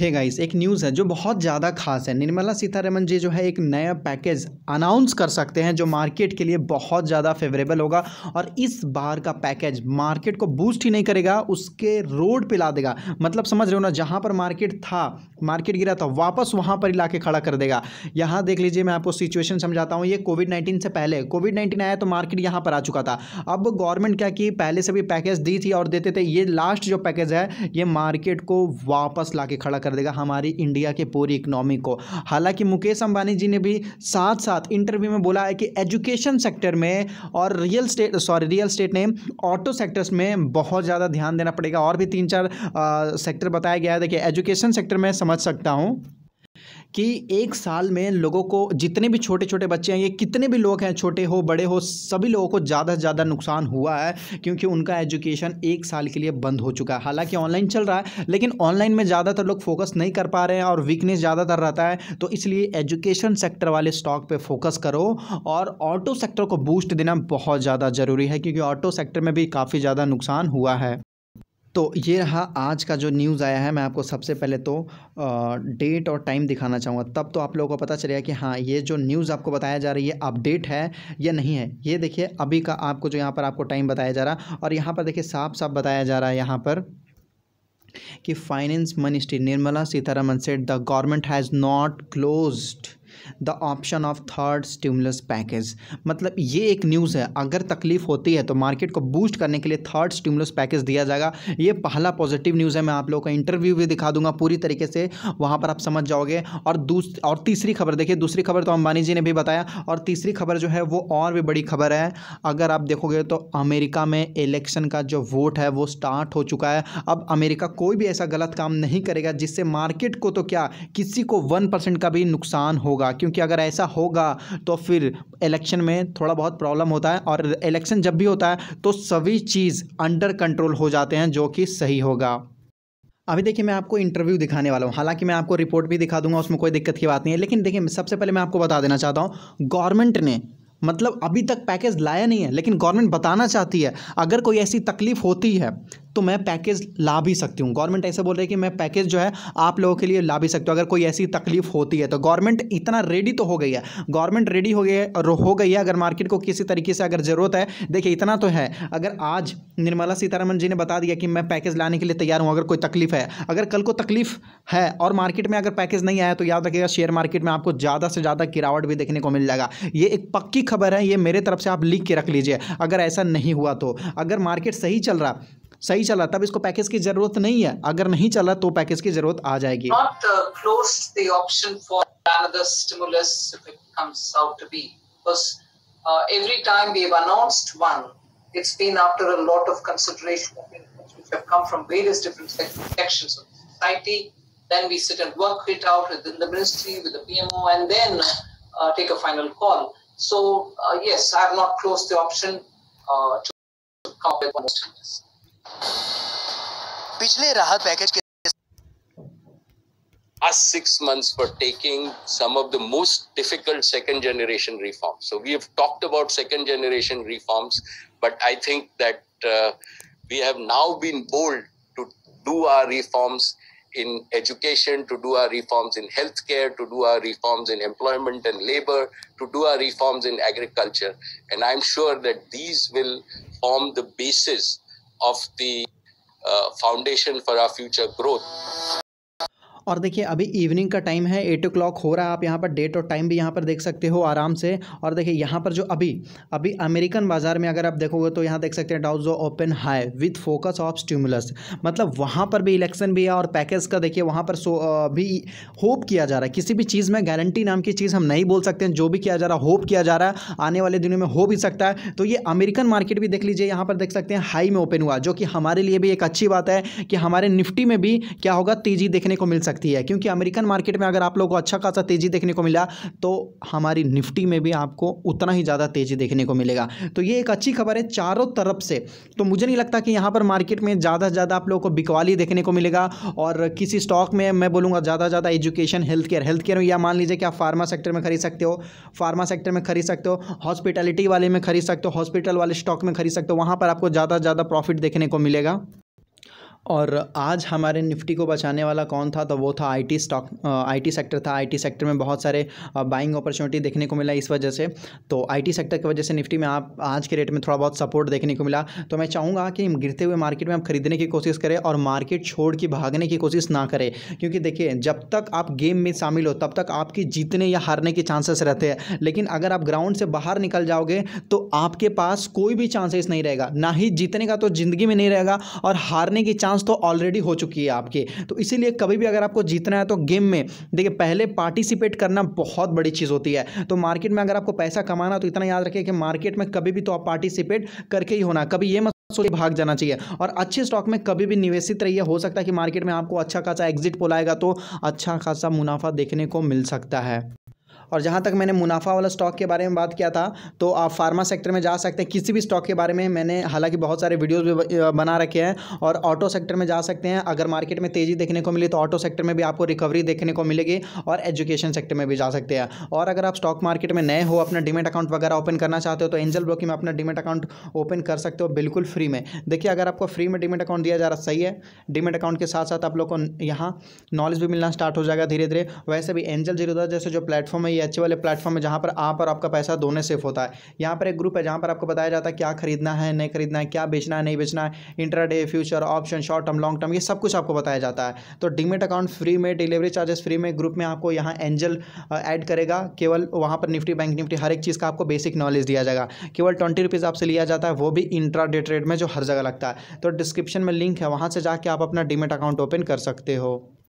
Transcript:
hey guys एक news है जो बहुत ज़्यादा खास है निर्मला सीतारमन जी जो है एक नया पैकेज अनाउंस कर सकते हैं जो मार्केट के लिए बहुत ज़्यादा फेवरेबल होगा और इस बार का पैकेज मार्केट को बूस्ट ही नहीं करेगा उसके रोड पे ला देगा मतलब समझ रहे हो ना जहाँ पर मार्केट था मार्केट गिरा था वापस वहाँ पर ला के खड़ा कर देगा यहाँ देख लीजिए मैं आपको सिचुएशन समझाता हूँ ये कोविड नाइन्टीन से पहले कोविड नाइन्टीन आया तो मार्केट यहाँ पर आ चुका था अब गवर्नमेंट क्या की पहले से भी पैकेज दी थी और देते थे ये लास्ट जो पैकेज है ये मार्केट को वापस ला के खड़ा कर कर देगा हमारी इंडिया के पूरी इकोनॉमी को हालांकि मुकेश अंबानी जी ने भी साथ साथ इंटरव्यू में बोला है कि एजुकेशन सेक्टर में और real estate sorry real estate ने ऑटो सेक्टर्स में बहुत ज़्यादा ध्यान देना पड़ेगा और भी तीन चार सेक्टर बताया गया है देखिए एजुकेशन सेक्टर में समझ सकता हूँ कि एक साल में लोगों को जितने भी छोटे छोटे बच्चे हैं ये कितने भी लोग हैं छोटे हो बड़े हो सभी लोगों को ज़्यादा से ज़्यादा नुकसान हुआ है क्योंकि उनका एजुकेशन एक साल के लिए बंद हो चुका है हालांकि ऑनलाइन चल रहा है लेकिन ऑनलाइन में ज़्यादातर लोग फोकस नहीं कर पा रहे हैं और वीकनेस ज़्यादातर रहता है तो इसलिए एजुकेशन सेक्टर वाले स्टॉक पर फोकस करो और ऑटो सेक्टर को बूस्ट देना बहुत ज़्यादा ज़रूरी है क्योंकि ऑटो सेक्टर में भी काफ़ी ज़्यादा नुकसान हुआ है तो ये रहा आज का जो न्यूज़ आया है मैं आपको सबसे पहले तो डेट और टाइम दिखाना चाहूँगा तब तो आप लोगों को पता चलेगा कि हाँ ये जो न्यूज़ आपको बताया जा रही है अपडेट है या नहीं है ये देखिए अभी का आपको जो यहाँ पर आपको टाइम बताया जा रहा और यहाँ पर देखिए साफ साफ बताया जा रहा है यहाँ पर कि finance ministry Nirmala Sitharaman said the government has not closed the option of third stimulus package मतलब ये एक न्यूज़ है अगर तकलीफ होती है तो मार्केट को बूस्ट करने के लिए थर्ड स्टिमुलस पैकेज दिया जाएगा ये पहला पॉजिटिव न्यूज़ है मैं आप लोगों का इंटरव्यू भी दिखा दूंगा पूरी तरीके से वहाँ पर आप समझ जाओगे और दूस और तीसरी खबर देखिए दूसरी खबर तो अंबानी जी ने भी बताया और तीसरी खबर जो है वो और भी बड़ी खबर है अगर आप देखोगे तो अमेरिका में इलेक्शन का जो वोट है वो स्टार्ट हो चुका है अब अमेरिका कोई भी ऐसा गलत काम नहीं करेगा जिससे मार्केट को तो क्या किसी को वन परसेंट का भी नुकसान होगा होगा क्योंकि अगर ऐसा होगा तो फिर इलेक्शन में थोड़ा बहुत प्रॉब्लम होता है और इलेक्शन जब भी होता है तो सभी चीज़ अंडर कंट्रोल हो जाते हैं जो कि सही होगा अभी देखिए मैं आपको इंटरव्यू दिखाने वाला हूँ हालांकि मैं आपको रिपोर्ट भी दिखा दूंगा उसमें कोई दिक्कत की बात नहीं है लेकिन देखिए सबसे पहले मैं आपको बता देना चाहता हूँ गवर्नमेंट ने मतलब अभी तक पैकेज लाया नहीं है लेकिन गवर्नमेंट बताना चाहती है अगर कोई ऐसी तकलीफ़ होती है तो मैं पैकेज ला भी सकती हूँ गवर्नमेंट ऐसे बोल रही है कि मैं पैकेज जो है आप लोगों के लिए ला भी सकती हूँ अगर कोई ऐसी तकलीफ होती है तो गवर्नमेंट इतना रेडी तो हो गई है गवर्नमेंट रेडी हो गई है हो गई है अगर मार्केट को किसी तरीके से अगर ज़रूरत है देखिए इतना तो है अगर आज निर्मला सीतारमन जी ने बता दिया कि मैं पैकेज लाने के लिए तैयार हूँ अगर कोई तकलीफ है अगर कल को तकलीफ है और मार्केट में अगर पैकेज नहीं आया तो याद रखिएगा शेयर मार्केट में आपको ज़्यादा से ज़्यादा गिरावट भी देखने को मिल जाएगा ये एक पक्की खबर है ये मेरे तरफ से आप लिख के रख लीजिए अगर ऐसा नहीं हुआ तो अगर मार्केट सही चल रहा सही चला तब इसको पैकेज की जरूरत नहीं है अगर नहीं चला तो पैकेज की जरूरत आ जाएगी it's been after a lot of consideration of inputs which have come from various different sections of society. Then we sit and work it out within the ministry, with the PMO, and then uh, take a final call. So, uh, yes, I have not closed the option uh, to come up with most of पिछले राहत package के last six months for taking some of the most difficult second generation reforms. So we have talked about second generation reforms, but I think that uh, we have now been bold to do our reforms in education, to do our reforms in healthcare, to do our reforms in employment and labor, to do our reforms in agriculture. And I'm sure that these will form the basis of the uh, foundation for our future growth. और देखिए अभी evening का time है eight ओ हो रहा है आप यहाँ पर डेट और टाइम भी यहाँ पर देख सकते हो आराम से और देखिए यहाँ पर जो अभी अभी अमेरिकन बाजार में अगर आप देखोगे तो यहाँ देख सकते हैं Dow's open high with focus of stimulus मतलब वहाँ पर भी इलेक्शन भी है और पैकेज का देखिए वहाँ पर सो भी होप किया जा रहा है किसी भी चीज़ में गारंटी नाम की चीज़ हम नहीं बोल सकते हैं जो भी किया जा रहा है होप किया जा रहा है आने वाले दिनों में हो भी सकता है तो ये अमेरिकन मार्केट भी देख लीजिए यहाँ पर देख सकते हैं हाई में ओपन हुआ जो कि हमारे लिए भी एक अच्छी बात है कि हमारे निफ्टी में भी क्या होगा तेज़ी देखने को मिल सकता सकती है क्योंकि अमेरिकन मार्केट में अगर आप लोग को अच्छा खासा तेज़ी देखने को मिला तो हमारी निफ्टी में भी आपको उतना ही ज़्यादा तेज़ी देखने को मिलेगा तो ये एक अच्छी खबर है चारों तरफ से तो मुझे नहीं लगता कि यहाँ पर मार्केट में ज़्यादा से ज़्यादा आप लोगों को बिकवाली देखने को मिलेगा और किसी स्टॉक में मैं बोलूँगा ज़्यादा से ज़्यादा education health care health care में या मान लीजिए कि आप फार्मा सेक्टर में खरीद सकते हो फार्मा सेक्टर में खरीद सकते हो हॉस्पिटलिटी वाले में खरीद सकते हो हॉस्पिटल वाले स्टॉक में खरीद सकते हो वहाँ पर आपको ज़्यादा से ज़्यादा प्रॉफिट देखने को मिलेगा और आज हमारे निफ्टी को बचाने वाला कौन था तो वो था आईटी स्टॉक आईटी सेक्टर था आईटी सेक्टर में बहुत सारे बाइंग अपॉर्चुनिटी देखने को मिला इस वजह से तो आईटी सेक्टर की वजह से निफ्टी में आप आज के रेट में थोड़ा बहुत सपोर्ट देखने को मिला तो मैं चाहूँगा कि गिरते हुए मार्केट में आप खरीदने की कोशिश करें और मार्केट छोड़ के भागने की कोशिश ना करें क्योंकि देखिए जब तक आप गेम में शामिल हो तब तक आपकी जीतने या हारने के चांसेस रहते हैं लेकिन अगर आप ग्राउंड से बाहर निकल जाओगे तो आपके पास कोई भी चांसेस नहीं रहेगा ना ही जीतने का तो ज़िंदगी में नहीं रहेगा और हारने की चांस एडवांस तो ऑलरेडी हो चुकी है आपकी तो इसीलिए कभी भी अगर आपको जीतना है तो गेम में देखिए पहले पार्टिसिपेट करना बहुत बड़ी चीज़ होती है तो मार्केट में अगर आपको पैसा कमाना तो इतना याद रखिए कि मार्केट में कभी भी तो आप पार्टिसिपेट करके ही होना कभी ये सोचिए भाग जाना चाहिए और अच्छे स्टॉक में कभी भी निवेशित रहिए हो सकता है कि मार्केट में आपको अच्छा खासा एग्जिट पोल आएगा तो अच्छा खासा मुनाफा देखने को मिल सकता है और जहाँ तक मैंने मुनाफा वाला स्टॉक के बारे में बात किया था तो आप फार्मा सेक्टर में जा सकते हैं किसी भी स्टॉक के बारे में मैंने हालांकि बहुत सारे वीडियोज़ भी बना रखे हैं और ऑटो सेक्टर में जा सकते हैं अगर मार्केट में तेज़ी देखने को मिली तो ऑटो सेक्टर में भी आपको रिकवरी देखने को मिलेगी और एजुकेशन सेक्टर में भी जा सकते हैं और अगर आप स्टॉक मार्केट में नए हो अपना डिमेट अकाउंट वगैरह ओपन करना चाहते हो तो एंजल ब्रोकिंग में अपना डिमेट अकाउंट ओपन कर सकते हो बिल्कुल फ्री में देखिए अगर आपको फ्री में डिमेट अकाउंट दिया जा रहा सही है डिमेट अकाउंट के साथ साथ आप लोग को यहाँ नॉलेज भी मिलना स्टार्ट हो जाएगा धीरे धीरे वैसे भी एंजल जीरो जैसे जो प्लेटफॉर्म है ये अच्छे वाले प्लेटफॉर्म है जहाँ पर आप और आपका पैसा दोनों सेफ होता है यहाँ पर एक ग्रुप है जहाँ पर आपको बताया जाता है क्या खरीदना है नहीं खरीदना है क्या बेचना है नहीं बेचना है intraday future option short term long term ये सब कुछ आपको बताया जाता है तो डिमेट अकाउंट फ्री में डिलीवरी चार्जेस फ्री में ग्रुप में आपको यहाँ एंजल ऐड करेगा केवल वहाँ पर निफ्टी बैंक निफ्टी हर एक चीज़ का आपको बेसिक नॉलेज दिया जाएगा केवल ट्वेंटी रुपीज़ आपसे लिया जाता है वो भी इंट्रा डे ट्रेड में जो हर जगह लगता है तो डिस्क्रिप्शन में लिंक है वहाँ से जाके आप अपना डिमेट अकाउंट ओपन कर सकते हो